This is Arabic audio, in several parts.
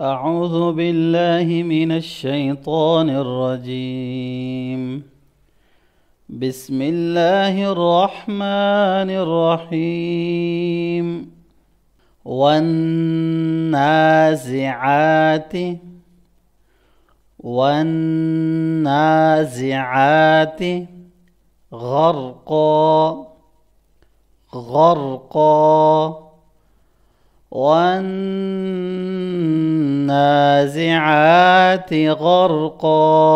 أعوذ بالله من الشيطان الرجيم بسم الله الرحمن الرحيم والنازعات والنازعات غرقا غرقا والنازعات غرقا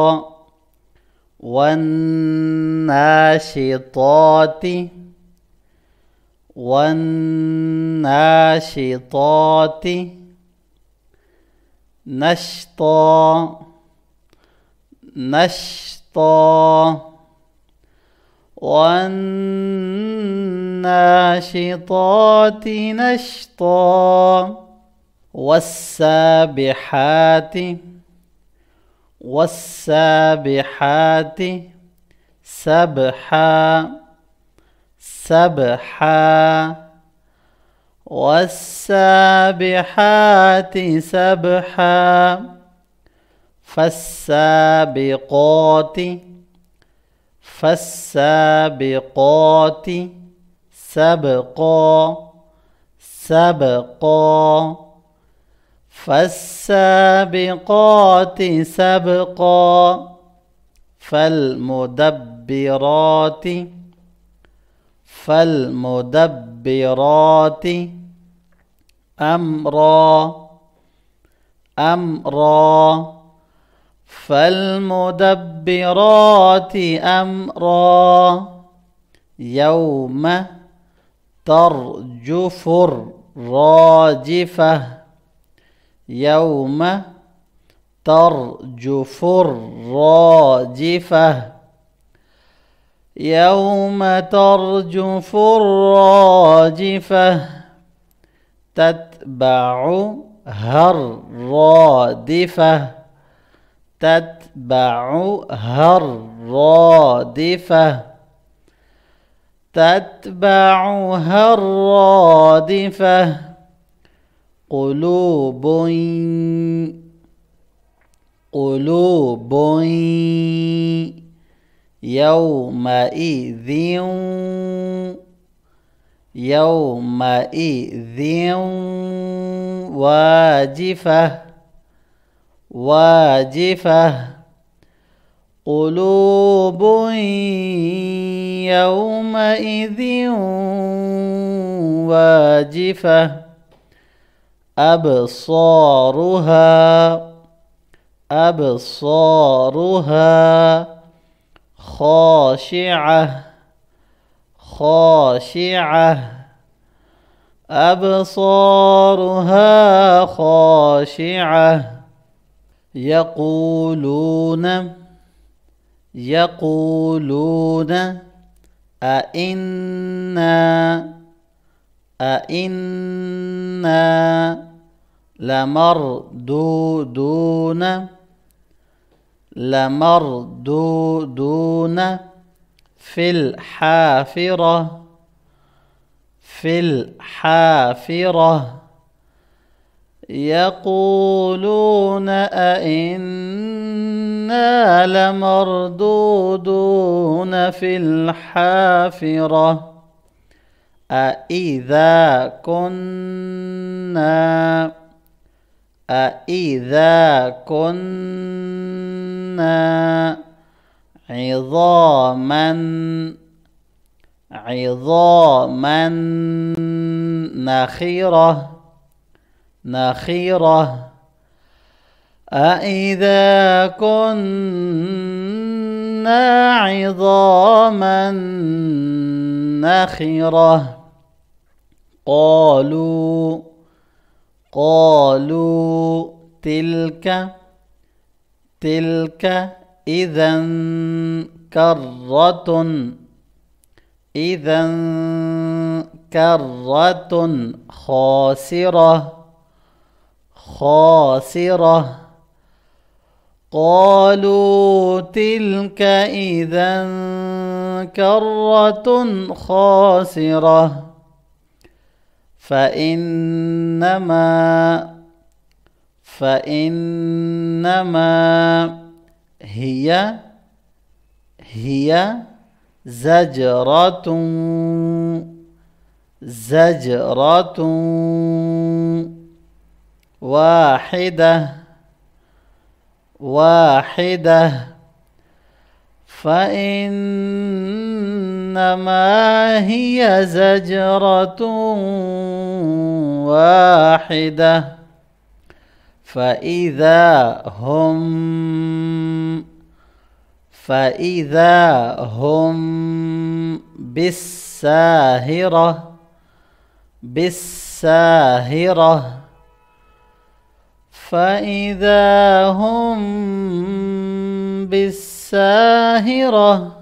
والناشطات والناشطات نشطا نشطا والناشطات الناشطات نشطا والسابحات والسابحات سبحا سبحا والسابحات سبحا فالسابقات فالسابقات سبقا سبقا فالسابقات سبقا فالمدبرات فالمدبرات أمرا أمرا فالمدبرات أمرا يوم ترجف الراجفة يوم ترجف الراجفة يوم ترجف الراجفة تتبعها الرادفة تتبعها الرادفة تتبعها الرادفة قلوب قلوب يومئذ يومئذ واجفة واجفة قلوب يومئذ واجفة أبصارها أبصارها خاشعة خاشعة أبصارها خاشعة يقولون يقولون أئنا أئنا لمردودون لمردودون في الحافرة في الحافرة يقولون أئنا لمردودون في الحافرة أئذا كنا أئذا كنا عظاما عظاما نخره نخيرة أإذا كنا عظاما نخرة قالوا قالوا تلك تلك إذا كرة إذا كرة خاسرة خاسرة قالوا تلك إذا كرة خاسرة فإنما فإنما هي هي زجرة زجرة واحدة واحدة فإنما هي زجرة واحدة فإذا هم فإذا هم بالساهرة بالساهرة فإذا هم بالساهرة